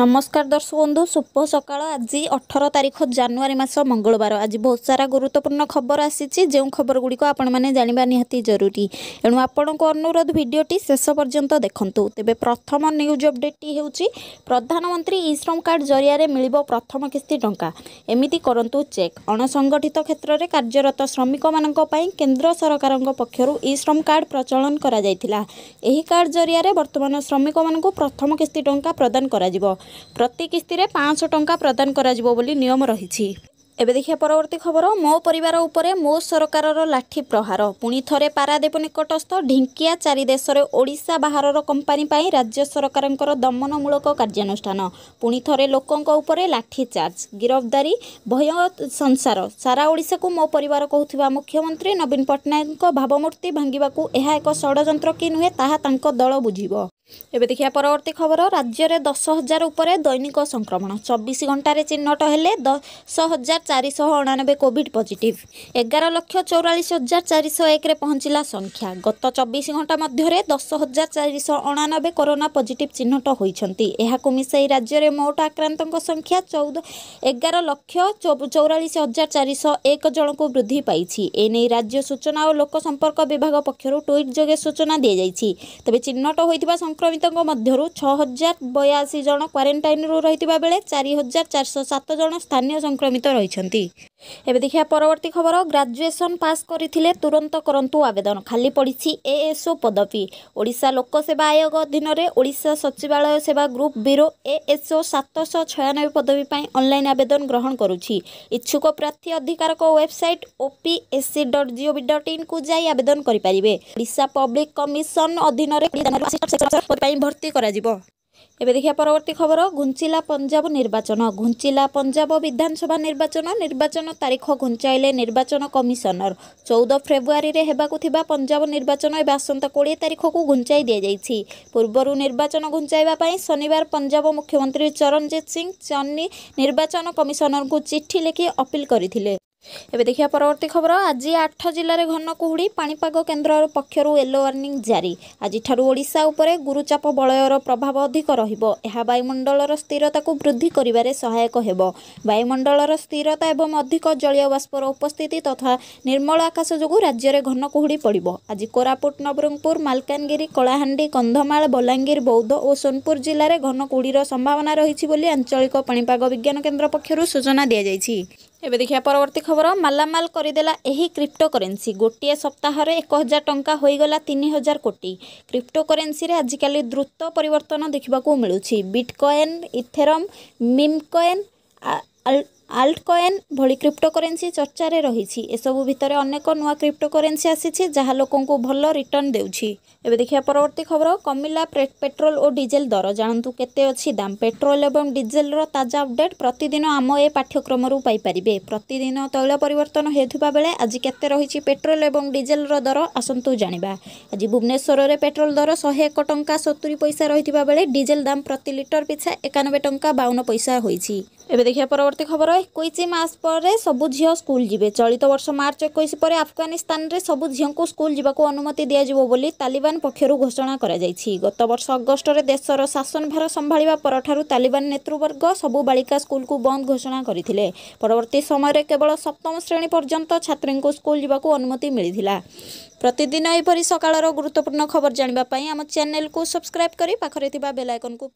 ନମସ୍କାର ଦର୍ଶକ ବନ୍ଧୁ ଶୁଭ ସକାଳ ଆଜି ଅଠର ତାରିଖ ଜାନୁଆରୀ ମାସ ମଙ୍ଗଳବାର ଆଜି ବହୁତ ସାରା ଗୁରୁତ୍ୱପୂର୍ଣ୍ଣ ଖବର ଆସିଛି ଯେଉଁ ଖବରଗୁଡ଼ିକ ଆପଣମାନେ ଜାଣିବା ନିହାତି ଜରୁରୀ ଏଣୁ ଆପଣଙ୍କ ଅନୁରୋଧ ଭିଡ଼ିଓଟି ଶେଷ ପର୍ଯ୍ୟନ୍ତ ଦେଖନ୍ତୁ ତେବେ ପ୍ରଥମ ନ୍ୟୁଜ୍ ଅପଡ଼େଟ୍ଟି ହେଉଛି ପ୍ରଧାନମନ୍ତ୍ରୀ ଇଶ୍ରମ କାର୍ଡ଼ ଜରିଆରେ ମିଳିବ ପ୍ରଥମ କିସ୍ତି ଟଙ୍କା ଏମିତି କରନ୍ତୁ ଚେକ୍ ଅଣସଙ୍ଗଠିତ କ୍ଷେତ୍ରରେ କାର୍ଯ୍ୟରତ ଶ୍ରମିକମାନଙ୍କ ପାଇଁ କେନ୍ଦ୍ର ସରକାରଙ୍କ ପକ୍ଷରୁ ଇଶ୍ରମ କାର୍ଡ଼ ପ୍ରଚଳନ କରାଯାଇଥିଲା ଏହି କାର୍ଡ଼ ଜରିଆରେ ବର୍ତ୍ତମାନ ଶ୍ରମିକମାନଙ୍କୁ ପ୍ରଥମ କିସ୍ତି ଟଙ୍କା ପ୍ରଦାନ କରାଯିବ ପ୍ରତି କିସ୍ତିରେ ପାଞ୍ଚଶହ ଟଙ୍କା ପ୍ରଦାନ କରାଯିବ ବୋଲି ନିୟମ ରହିଛି ଏବେ ଦେଖିବା ପରବର୍ତ୍ତୀ ଖବର ମୋ ପରିବାର ଉପରେ ମୋ ସରକାରର ଲାଠି ପ୍ରହାର ପୁଣି ଥରେ ପାରାଦୀପ ନିକଟସ୍ଥ ଢିଙ୍କିଆ ଚାରି ଦେଶରେ ଓଡ଼ିଶା ବାହାରର କମ୍ପାନୀ ପାଇଁ ରାଜ୍ୟ ସରକାରଙ୍କର ଦମନମୂଳକ କାର୍ଯ୍ୟାନୁଷ୍ଠାନ ପୁଣି ଥରେ ଲୋକଙ୍କ ଉପରେ ଲାଠି ଚାର୍ଜ ଗିରଫଦାରୀ ଭୟ ସଂସାର ସାରା ଓଡ଼ିଶାକୁ ମୋ ପରିବାର କହୁଥିବା ମୁଖ୍ୟମନ୍ତ୍ରୀ ନବୀନ ପଟ୍ଟନାୟକଙ୍କ ଭାବମୂର୍ତ୍ତି ଭାଙ୍ଗିବାକୁ ଏହା ଏକ ଷଡ଼ଯନ୍ତ୍ର କି ନୁହେଁ ତାହା ତାଙ୍କ ଦଳ ବୁଝିବ ଏବେ ଦେଖିବା ପରବର୍ତ୍ତୀ ଖବର ରାଜ୍ୟରେ ଦଶ ହଜାର ଉପରେ ଦୈନିକ ସଂକ୍ରମଣ ଚବିଶ ଘଣ୍ଟାରେ ଚିହ୍ନଟ ହେଲେ ଦଶ ହଜାର ଚାରିଶହ ଅଣାନବେ କୋଭିଡ୍ ପଜିଟିଭ୍ ଏଗାର ଲକ୍ଷ ଚଉରାଳିଶ ହଜାର ଚାରିଶହ ଏକରେ ପହଞ୍ଚିଲା ସଂଖ୍ୟା ଗତ ଚବିଶ ଘଣ୍ଟା ମଧ୍ୟରେ ଦଶ ହଜାର ଚାରିଶହ ଅଣାନବେ କରୋନା ପଜିଟିଭ୍ ଚିହ୍ନଟ ହୋଇଛନ୍ତି ଏହାକୁ ମିଶାଇ ରାଜ୍ୟରେ ମୋଟ ଆକ୍ରାନ୍ତଙ୍କ ସଂଖ୍ୟା ଚଉଦ ଏଗାର ଲକ୍ଷ ଚଉରାଳିଶ ହଜାର ଚାରିଶହ ଏକ ଜଣକୁ ବୃଦ୍ଧି ପାଇଛି ଏନେଇ ରାଜ୍ୟ ସୂଚନା ଓ ଲୋକସମ୍ପର୍କ ବିଭାଗ ପକ୍ଷରୁ ଟ୍ୱିଟ୍ ଯୋଗେ ସୂଚନା ଦିଆଯାଇଛି ତେବେ ଚିହ୍ନଟ ହୋଇଥିବା ସଂକ୍ରମଣ ସଂକ୍ରମିତଙ୍କ ମଧ୍ୟରୁ ଛଅ ହଜାର ବୟାଅଶୀ ଜଣ କ୍ୱାରେଣ୍ଟାଇନ୍ରୁ ରହିଥିବା ବେଳେ ଚାରି ହଜାର ଚାରିଶହ ସାତ ଜଣ ସ୍ଥାନୀୟ ସଂକ୍ରମିତ ରହିଛନ୍ତି এবে দেখা পরবর্তী খবর গ্রাজুয়েসন পাস করে তুরন্ত করতু আবেদন খালি পড়ছে এএসও পদবী ওড়শা লোকসেবা আয়োগ অধীনরে ওড়শা সচিবালয় সেবা গ্রুপ ব্যুরো এএসও সাতশ ছয়ানবে পদবী পাই অনলাইন আবেদন গ্রহণ করুছি ইচ্ছুক প্রার্থী অধিকারক website OPSC dot G O V dot in কু যাই আবেদন করে ওড়শা পব্লিক কমিশন অধীনরে ভর্তি করা এবে দেখিয়া পরবর্তী খবর ঘুঞ্চিলা পঞ্জাব নির্বাচন ঘুঞ্চিলা পঞ্জাব বিধানসভা নির্বাচন নির্বাচন তারিখ ঘুঞ্চাইলে নির্বাচন কমিশনর চৌদ ফেব্রুয়ারিরে হেবাকু থিবা পঞ্জাব নির্বাচন এবে আসন্তা কোড়িয়ে তারিখকু ঘুঞ্চাই দিয়েযাইছি পূর্বর নির্বাচন ঘুঞ্চাইবা পাই শনিবার পঞ্জাব মুখ্যমন্ত্রী চরণজিৎ সিং চন্নি নির্বাচন কমিশনরকু চিঠি লেখি অপিল করে ଏବେ ଦେଖିବା ପରବର୍ତ୍ତୀ ଖବର ଆଜି ଆଠ ଜିଲ୍ଲାରେ ଘନ କୁହୁଡ଼ି ପାଣିପାଗ କେନ୍ଦ୍ରର ପକ୍ଷରୁ ୟେଲୋ ୱାର୍ଣ୍ଣିଂ ଜାରି ଆଜିଠାରୁ ଓଡ଼ିଶା ଉପରେ ଗୁରୁଚାପ ବଳୟର ପ୍ରଭାବ ଅଧିକ ରହିବ ଏହା ବାୟୁମଣ୍ଡଳର ସ୍ଥିରତାକୁ ବୃଦ୍ଧି କରିବାରେ ସହାୟକ ହେବ ବାୟୁମଣ୍ଡଳର ସ୍ଥିରତା ଏବଂ ଅଧିକ ଜଳୀୟ ବାଷ୍ପର ଉପସ୍ଥିତି ତଥା ନିର୍ମଳ ଆକାଶ ଯୋଗୁଁ ରାଜ୍ୟରେ ଘନ କୁହୁଡ଼ି ପଡ଼ିବ ଆଜି କୋରାପୁଟ ନବରଙ୍ଗପୁର ମାଲକାନଗିରି କଳାହାଣ୍ଡି କନ୍ଧମାଳ ବଲାଙ୍ଗୀର ବୌଦ୍ଧ ଓ ସୋନପୁର ଜିଲ୍ଲାରେ ଘନ କୁହୁଡ଼ିର ସମ୍ଭାବନା ରହିଛି ବୋଲି ଆଞ୍ଚଳିକ ପାଣିପାଗ ବିଜ୍ଞାନ କେନ୍ଦ୍ର ପକ୍ଷରୁ ସୂଚନା ଦିଆଯାଇଛି এবে দেখা পরবর্তী খবর মালামাল করিদেলা এই ক্রিপ্টোকরেন্সি গোটিয়ে সপ্তাহে এক হাজার টঙ্কা হয়ে গেল তিন হাজার কোটি ক্রিপ্টোকরেন্সি আজিকাল দ্রুত পরিবর্তন দেখা মিলুছি বিটকয়েন ইথেরম মিমকয়েন আল্টকয়েন ভଳି ক্রিপ্টোকরেন্সি ଚର୍ଚ୍ଚାରେ ରହିଛି ଏସବୁ ଭିତରେ ଅନେକ ନୂଆ କ୍ରିପ୍ଟୋକରେନ୍ସି ଆସିଛି ଯାହା ଲୋକଙ୍କୁ ଭଲ ରିଟର୍ଣ୍ଣ ଦେଉଛି ଏବେ ଦେଖିବା ପରବର୍ତ୍ତୀ ଖବର କମିଲା ପେଟ୍ରୋଲ ଓ ଡିଜେଲ ଦର ଜାଣନ୍ତୁ କେତେ ଅଛି ଦାମ୍ ପେଟ୍ରୋଲ ଏବଂ ଡିଜେଲର ତାଜା ଅପଡେଟ୍ ପ୍ରତିଦିନ ଆମ ଏ ପାଠ୍ୟକ୍ରମରୁ ପାଇପାରିବେ ପ୍ରତିଦିନ ତୈଳ ପରିବର୍ତ୍ତନ ହେଉଥିବା ବେଳେ ଆଜି କେତେ ରହିଛି ପେଟ୍ରୋଲ ଏବଂ ଡିଜେଲର ଦର ଆସନ୍ତୁ ଜାଣିବା ଆଜି ଭୁବନେଶ୍ୱରରେ ପେଟ୍ରୋଲ ଦର ଶହେ ଏକ ଟଙ୍କା ସତୁରି ପଇସା ରହିଥିବା ବେଳେ ଡିଜେଲ ଦାମ୍ ପ୍ରତି ଲିଟର ପିଛା ଏକାନବେ ଟଙ୍କା ବାଉନ ପଇସା ହୋଇଛି ଏବେ ଦେଖିବା ପରବର୍ତ୍ତୀ ଖବର ଏକୋଇଶ ମାର୍ଚ୍ଚ ପରେ ସବୁ ଝିଅ ସ୍କୁଲ ଯିବେ ଚଳିତ ବର୍ଷ ମାର୍ଚ୍ଚ ଏକୋଇଶ ପରେ ଆଫଗାନିସ୍ତାନରେ ସବୁ ଝିଅଙ୍କୁ ସ୍କୁଲ ଯିବାକୁ ଅନୁମତି ଦିଆଯିବ ବୋଲି ତାଲିବାନ ପକ୍ଷରୁ ଘୋଷଣା କରାଯାଇଛି ଗତବର୍ଷ ଅଗଷ୍ଟରେ ଦେଶର ଶାସନଭାର ସମ୍ଭାଳିବା ପରଠାରୁ ତାଲିବାନ ନେତୃବର୍ଗ ସବୁ ବାଳିକା ସ୍କୁଲକୁ ବନ୍ଦ ଘୋଷଣା କରିଥିଲେ ପରବର୍ତ୍ତୀ ସମୟରେ କେବଳ ସପ୍ତମ ଶ୍ରେଣୀ ପର୍ଯ୍ୟନ୍ତ ଛାତ୍ରୀଙ୍କୁ ସ୍କୁଲ ଯିବାକୁ ଅନୁମତି ମିଳିଥିଲା ପ୍ରତିଦିନ ଏପରି ସକାଳର ଗୁରୁତ୍ୱପୂର୍ଣ୍ଣ ଖବର ଜାଣିବା ପାଇଁ ଆମ ଚ୍ୟାନେଲକୁ ସବସ୍କ୍ରାଇବ୍ କରି ପାଖରେ ଥିବା ବେଲାଇକନକୁ